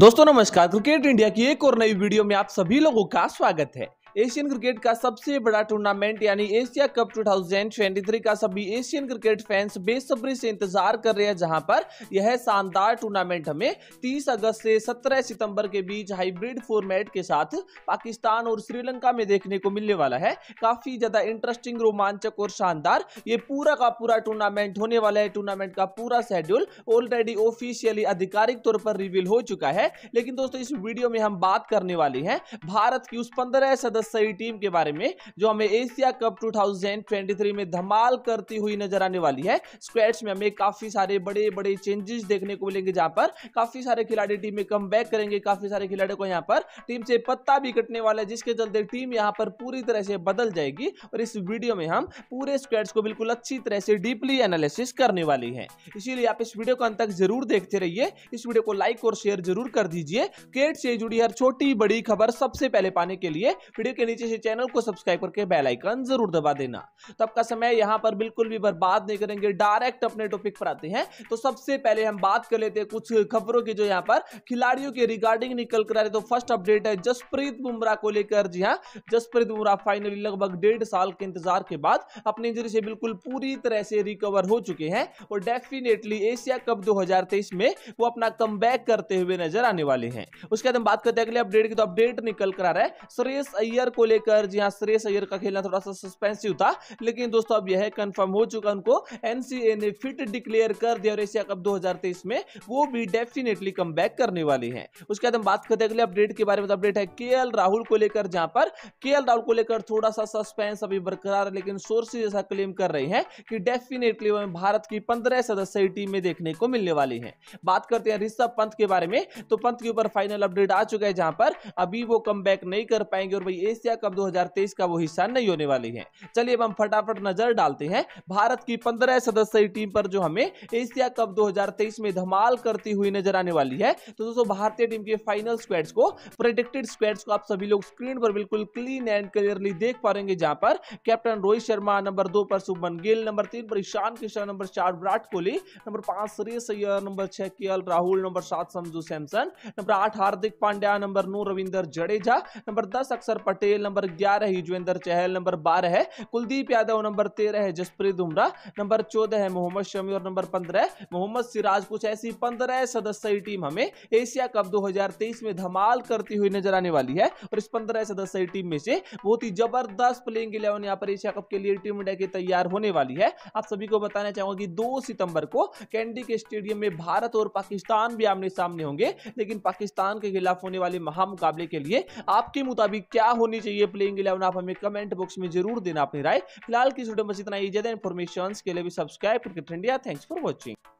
दोस्तों नमस्कार cricket India की एक और नई वीडियो में आप सभी लोगों का स्वागत है एशियन क्रिकेट का सबसे बड़ा टूर्नामेंट यानी एशिया कप 2023 का सभी एशियन क्रिकेट फैंस बेसब्री से इंतजार कर रहे हैं जहां पर यह शानदार टूर्नामेंट हमें 30 अगस्त से 17 सितंबर के बीच हाइब्रिड फॉर्मेट के साथ पाकिस्तान और श्रीलंका में देखने को मिलने वाला है काफी ज्यादा इंटरेस्टिंग रोमांचक और शानदार ये पूरा का पूरा टूर्नामेंट होने वाला है टूर्नामेंट का पूरा शेड्यूल ऑलरेडी ऑफिशियली आधिकारिक तौर पर रिवील हो चुका है लेकिन दोस्तों इस वीडियो में हम बात करने वाले हैं भारत की उस पंद्रह सदस्य जबरदस्त सही टीम के बारे में जो हमें एशिया कप 2023 में धमाल करती हुई नजर आने वाली है स्क्वेड्स में हमें काफी सारे बड़े बड़े चेंजेस देखने को मिलेंगे जहां पर काफी सारे खिलाड़ी टीम में कम करेंगे काफी सारे खिलाड़ियों को यहाँ पर टीम से पत्ता भी कटने वाला है जिसके चलते टीम यहाँ पर पूरी तरह से बदल जाएगी और इस वीडियो में हम पूरे स्क्वेड्स को बिल्कुल अच्छी तरह से डीपली एनालिसिस करने वाली है इसीलिए आप इस वीडियो को अंत तक जरूर देखते रहिए इस वीडियो को लाइक और शेयर जरूर कर दीजिए क्रिकेट से जुड़ी हर छोटी बड़ी खबर सबसे पहले पाने के लिए वीडियो वीडियो के नीचे से चैनल को सब्सक्राइब करके बेल आइकन जरूर दबा देना तो आपका समय यहाँ पर बिल्कुल भी बर्बाद नहीं करेंगे डायरेक्ट अपने टॉपिक पर आते हैं तो सबसे पहले हम बात कर लेते हैं कुछ खबरों की जो यहाँ पर खिलाड़ियों के रिगार्डिंग निकल कर आ रही तो फर्स्ट अपडेट है जसप्रीत बुमराह को लेकर जी हाँ जसप्रीत बुमराह फाइनली लगभग डेढ़ साल के इंतजार के बाद अपनी इंजरी से बिल्कुल पूरी तरह से रिकवर हो चुके हैं और डेफिनेटली एशिया कप दो में वो अपना कम करते हुए नजर आने वाले हैं उसके बाद हम बात करते हैं अगले अपडेट की तो अपडेट निकल कर आ रहा है सुरेश अय्यर अय्यर को लेकर जी हाँ श्रेयस अय्यर का खेलना थोड़ा सा सस्पेंसिव था लेकिन दोस्तों अब यह कंफर्म हो चुका उनको एनसीए ने फिट डिक्लेयर कर दिया और एशिया कप 2023 में वो भी डेफिनेटली कम करने वाले हैं उसके बाद हम बात करते हैं अगले अपडेट के बारे में अपडेट तो है के राहुल को लेकर जहां पर के राहुल को लेकर थोड़ा सा सस्पेंस अभी बरकरार है लेकिन सोर्सेज ऐसा क्लेम कर रहे हैं कि डेफिनेटली वह भारत की पंद्रह सदस्य टीम में देखने को मिलने वाली है बात करते हैं ऋषभ पंत के बारे में तो पंत के ऊपर फाइनल अपडेट आ चुका है जहां पर अभी वो कम नहीं कर पाएंगे और भाई एशिया कप 2023 का वो हिस्सा नहीं होने वाली है चलिए अब हम फटाफट नजर डालते हैं भारत की पंद्रह सदस्यीय टीम पर जो हमें एशिया कप 2023 में धमाल करती हुई नजर आने वाली है तो दोस्तों भारतीय टीम के फाइनल स्क्वेड्स को प्रोडिक्टेड स्क्वेड्स को आप सभी लोग स्क्रीन पर बिल्कुल क्लीन एंड क्लियरली देख पाएंगे जहां पर कैप्टन रोहित शर्मा नंबर दो पर शुभमन गिल नंबर तीन पर ईशान किशन नंबर चार विराट कोहली नंबर पांच श्रेयस अय्यर नंबर छह के राहुल नंबर सात समझू सैमसन नंबर आठ हार्दिक पांड्या नंबर नौ रविंदर जडेजा नंबर दस अक्षर पटेल पटेल नंबर ग्यारह युजवेंद्र चहल नंबर बारह है कुलदीप यादव नंबर तेरह है जसप्रीत बुमराह नंबर चौदह है मोहम्मद शमी और नंबर पंद्रह मोहम्मद सिराज कुछ ऐसी पंद्रह सदस्यीय टीम हमें एशिया कप दो में धमाल करती हुई नजर आने वाली है और इस पंद्रह सदस्यीय टीम में से बहुत ही जबरदस्त प्लेइंग इलेवन यहाँ पर एशिया कप के लिए टीम इंडिया की तैयार होने वाली है आप सभी को बताना चाहूंगा कि दो सितंबर को कैंडी के स्टेडियम में भारत और पाकिस्तान भी आमने सामने होंगे लेकिन पाकिस्तान के खिलाफ होने वाले महामुकाबले के लिए आपके मुताबिक क्या होने होनी चाहिए प्लेइंग इलेवन आप हमें कमेंट बॉक्स में जरूर देना अपनी राय फिलहाल की वीडियो में इतना ही ज्यादा इन्फॉर्मेशन के लिए भी subscribe cricket India thanks for watching